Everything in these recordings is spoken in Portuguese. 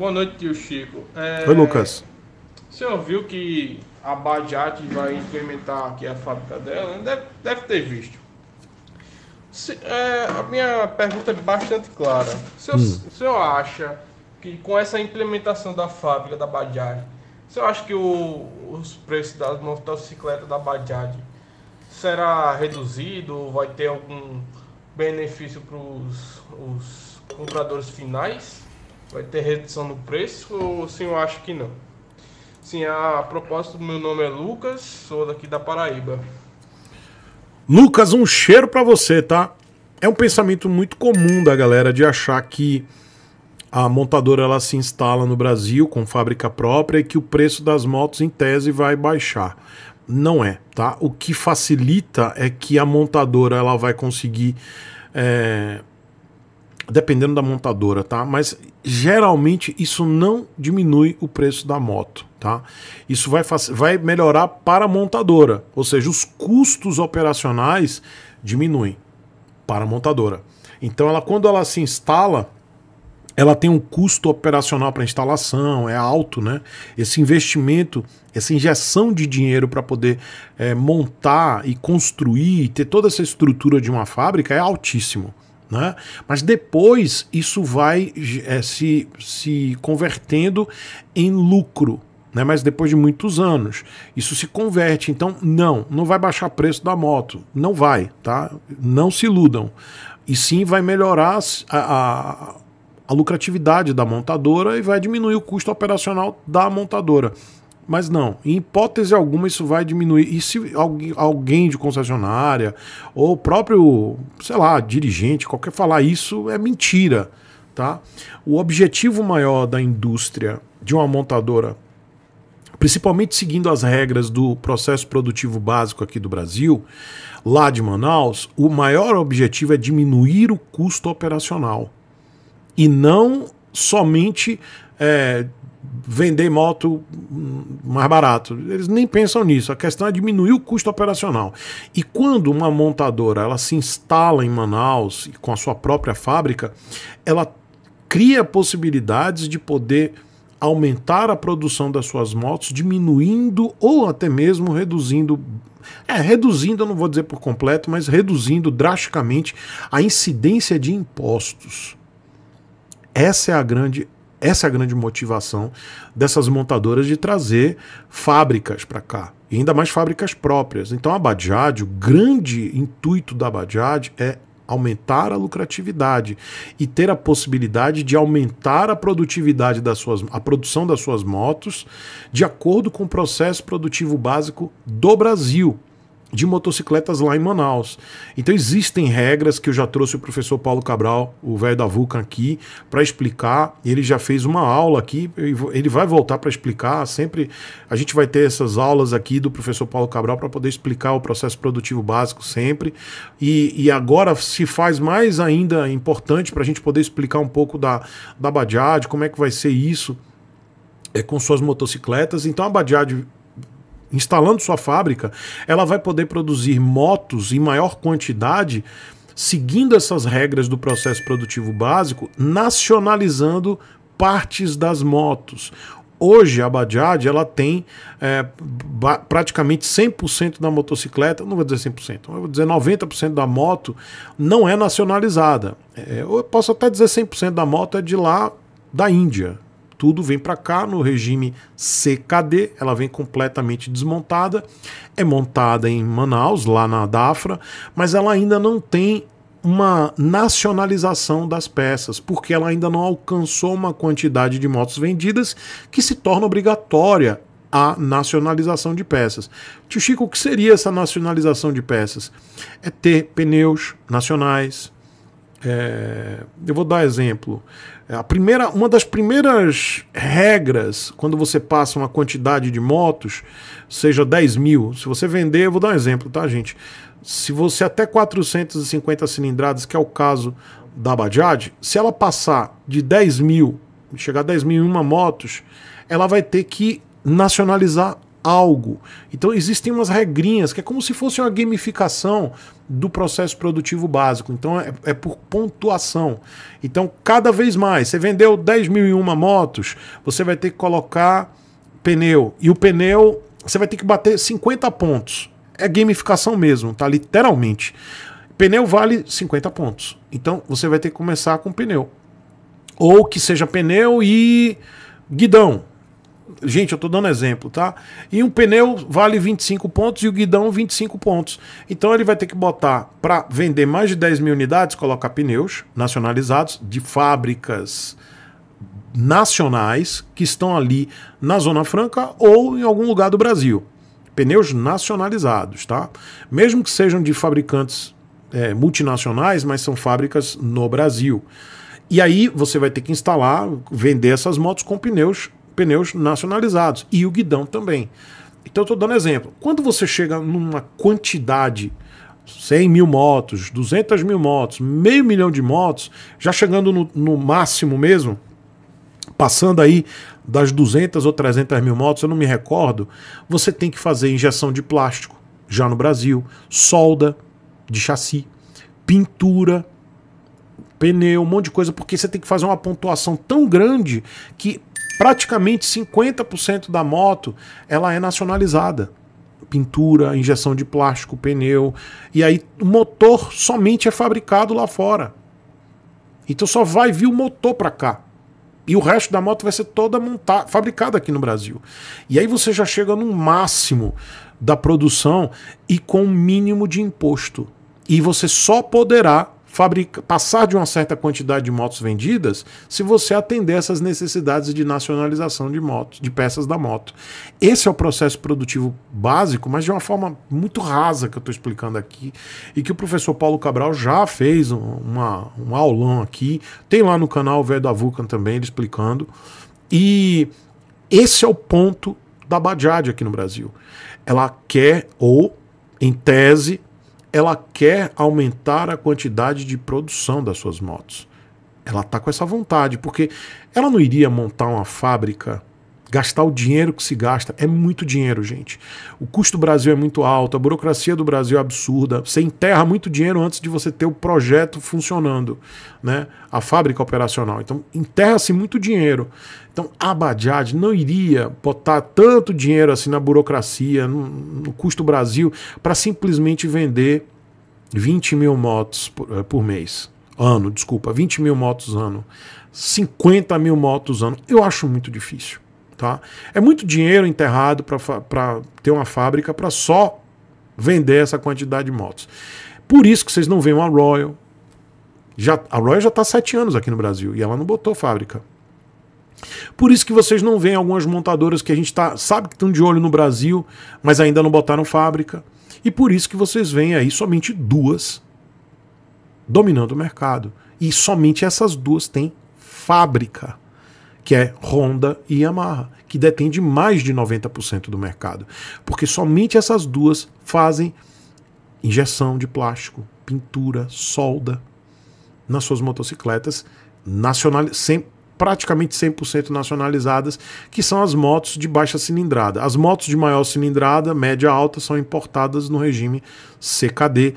Boa noite, tio Chico. É... Oi, Lucas. O senhor viu que a Bajaj vai implementar aqui a fábrica dela? Deve, deve ter visto. Se, é, a minha pergunta é bastante clara. O senhor, hum. acha que com essa implementação da fábrica da Bajaj, o acha que o, os preços das motocicletas da Bajaj será reduzido? Vai ter algum benefício para os compradores finais? vai ter redução no preço ou o senhor acha que não? Sim, a propósito, meu nome é Lucas, sou daqui da Paraíba. Lucas, um cheiro para você, tá? É um pensamento muito comum da galera de achar que a montadora ela se instala no Brasil com fábrica própria e que o preço das motos em tese vai baixar. Não é, tá? O que facilita é que a montadora ela vai conseguir é, dependendo da montadora, tá? Mas geralmente isso não diminui o preço da moto, tá? Isso vai, vai melhorar para a montadora, ou seja, os custos operacionais diminuem para a montadora. Então ela quando ela se instala, ela tem um custo operacional para instalação, é alto, né? Esse investimento, essa injeção de dinheiro para poder é, montar e construir, ter toda essa estrutura de uma fábrica é altíssimo. Né? Mas depois isso vai é, se, se convertendo em lucro. Né? Mas depois de muitos anos, isso se converte. Então, não, não vai baixar o preço da moto. Não vai, tá? Não se iludam. E sim vai melhorar a, a, a lucratividade da montadora e vai diminuir o custo operacional da montadora. Mas não, em hipótese alguma isso vai diminuir. E se alguém de concessionária ou próprio, sei lá, dirigente, qualquer falar isso, é mentira. Tá? O objetivo maior da indústria de uma montadora, principalmente seguindo as regras do processo produtivo básico aqui do Brasil, lá de Manaus, o maior objetivo é diminuir o custo operacional e não somente é, vender moto mais barato. Eles nem pensam nisso. A questão é diminuir o custo operacional. E quando uma montadora ela se instala em Manaus com a sua própria fábrica, ela cria possibilidades de poder aumentar a produção das suas motos, diminuindo ou até mesmo reduzindo. É, reduzindo, eu não vou dizer por completo, mas reduzindo drasticamente a incidência de impostos. Essa é a grande essa é a grande motivação dessas montadoras de trazer fábricas para cá, e ainda mais fábricas próprias. Então a Bajaj, o grande intuito da Bajaj é aumentar a lucratividade e ter a possibilidade de aumentar a produtividade das suas a produção das suas motos de acordo com o processo produtivo básico do Brasil de motocicletas lá em Manaus. Então existem regras que eu já trouxe o professor Paulo Cabral, o velho da Vulcan aqui, para explicar. Ele já fez uma aula aqui, ele vai voltar para explicar. Sempre a gente vai ter essas aulas aqui do professor Paulo Cabral para poder explicar o processo produtivo básico sempre. E, e agora se faz mais ainda importante para a gente poder explicar um pouco da, da Badiad, como é que vai ser isso é, com suas motocicletas. Então a Badiad instalando sua fábrica, ela vai poder produzir motos em maior quantidade, seguindo essas regras do processo produtivo básico, nacionalizando partes das motos. Hoje a Bajaj ela tem é, praticamente 100% da motocicleta, não vou dizer 100%, vou dizer 90% da moto não é nacionalizada. É, eu posso até dizer 100% da moto é de lá da Índia, tudo vem para cá no regime CKD, ela vem completamente desmontada, é montada em Manaus, lá na Dafra, mas ela ainda não tem uma nacionalização das peças, porque ela ainda não alcançou uma quantidade de motos vendidas que se torna obrigatória a nacionalização de peças. Tio Chico, o que seria essa nacionalização de peças? É ter pneus nacionais, é, eu vou dar exemplo. É, a primeira, uma das primeiras regras quando você passa uma quantidade de motos, seja 10 mil, se você vender, eu vou dar um exemplo, tá, gente? Se você até 450 cilindradas, que é o caso da Bajaj, se ela passar de 10 mil, chegar a 10 mil em uma motos, ela vai ter que nacionalizar algo. Então existem umas regrinhas que é como se fosse uma gamificação do processo produtivo básico. Então é, é por pontuação. Então cada vez mais, você vendeu 10 mil e uma motos, você vai ter que colocar pneu. E o pneu, você vai ter que bater 50 pontos. É gamificação mesmo, tá? Literalmente. Pneu vale 50 pontos. Então você vai ter que começar com pneu. Ou que seja pneu e guidão. Gente, eu estou dando exemplo, tá? E um pneu vale 25 pontos e o guidão 25 pontos. Então ele vai ter que botar, para vender mais de 10 mil unidades, colocar pneus nacionalizados de fábricas nacionais que estão ali na Zona Franca ou em algum lugar do Brasil. Pneus nacionalizados, tá? Mesmo que sejam de fabricantes é, multinacionais, mas são fábricas no Brasil. E aí você vai ter que instalar, vender essas motos com pneus pneus nacionalizados e o guidão também. Então, estou dando exemplo. Quando você chega numa quantidade 100 mil motos, 200 mil motos, meio milhão de motos, já chegando no, no, máximo mesmo, passando aí das 200 ou 300 mil motos, eu não me recordo, você tem que fazer injeção de plástico, já no Brasil, solda de chassi, pintura, pneu, um monte de coisa, porque você tem que fazer uma pontuação tão grande que praticamente 50% da moto ela é nacionalizada. Pintura, injeção de plástico, pneu. E aí o motor somente é fabricado lá fora. Então só vai vir o motor para cá. E o resto da moto vai ser toda montada, fabricada aqui no Brasil. E aí você já chega no máximo da produção e com o mínimo de imposto. E você só poderá fabrica, passar de uma certa quantidade de motos vendidas se você atender essas necessidades de nacionalização de motos, de peças da moto. Esse é o processo produtivo básico, mas de uma forma muito rasa que eu estou explicando aqui e que o professor Paulo Cabral já fez uma, um aulão aqui. Tem lá no canal o velho da Vulcan também ele explicando. E esse é o ponto da Bajaj aqui no Brasil. Ela quer ou, em tese, ela quer aumentar a quantidade de produção das suas motos. Ela está com essa vontade, porque ela não iria montar uma fábrica gastar o dinheiro que se gasta. É muito dinheiro, gente. O custo do Brasil é muito alto, a burocracia do Brasil é absurda. Você enterra muito dinheiro antes de você ter o projeto funcionando, né? A fábrica operacional. Então, enterra-se muito dinheiro. Então, a Abadjad não iria botar tanto dinheiro assim na burocracia, no, no custo do Brasil, para simplesmente vender 20 mil motos por, eh, por mês. Ano, desculpa, 20 mil motos ano. 50 mil motos ano. Eu acho muito difícil. Tá? É muito dinheiro enterrado para ter uma fábrica para só vender essa quantidade de motos. Por isso que vocês não veem uma Royal. Já, a Royal já está sete anos aqui no Brasil e ela não botou fábrica. Por isso que vocês não veem algumas montadoras que a gente tá, sabe que estão de olho no Brasil, mas ainda não botaram fábrica. E por isso que vocês veem aí somente duas dominando o mercado. E somente essas duas têm fábrica que é Honda e Yamaha, que detém de mais de 90% do mercado, porque somente essas duas fazem injeção de plástico, pintura, solda nas suas motocicletas, nacional, sem, praticamente 100% nacionalizadas, que são as motos de baixa cilindrada. As motos de maior cilindrada, média alta, são importadas no regime CKD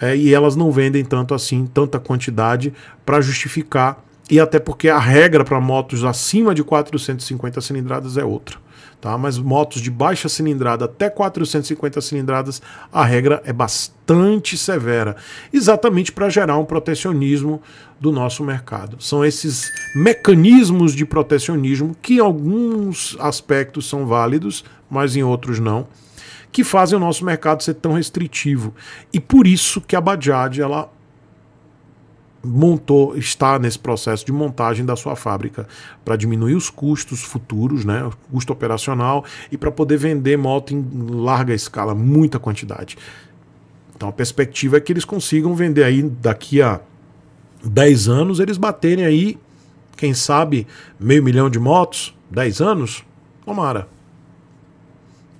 é, eh, e elas não vendem tanto assim, tanta quantidade, para justificar e até porque a regra para motos acima de 450 cilindradas é outra. Tá? Mas motos de baixa cilindrada até 450 cilindradas, a regra é bastante severa, exatamente para gerar um protecionismo do nosso mercado. São esses mecanismos de protecionismo que em alguns aspectos são válidos, mas em outros não, que fazem o nosso mercado ser tão restritivo. E por isso que a Bajaj ela montou, está nesse processo de montagem da sua fábrica para diminuir os custos futuros, né, o custo operacional e para poder vender moto em larga escala, muita quantidade. Então a perspectiva é que eles consigam vender aí daqui a 10 anos, eles baterem aí, quem sabe, meio milhão de motos, 10 anos, tomara.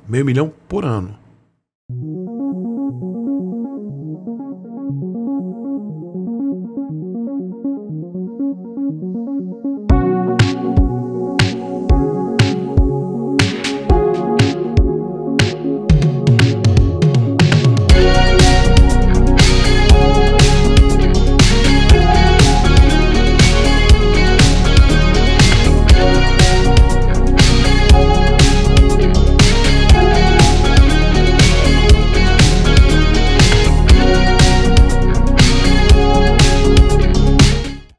Meio milhão por ano.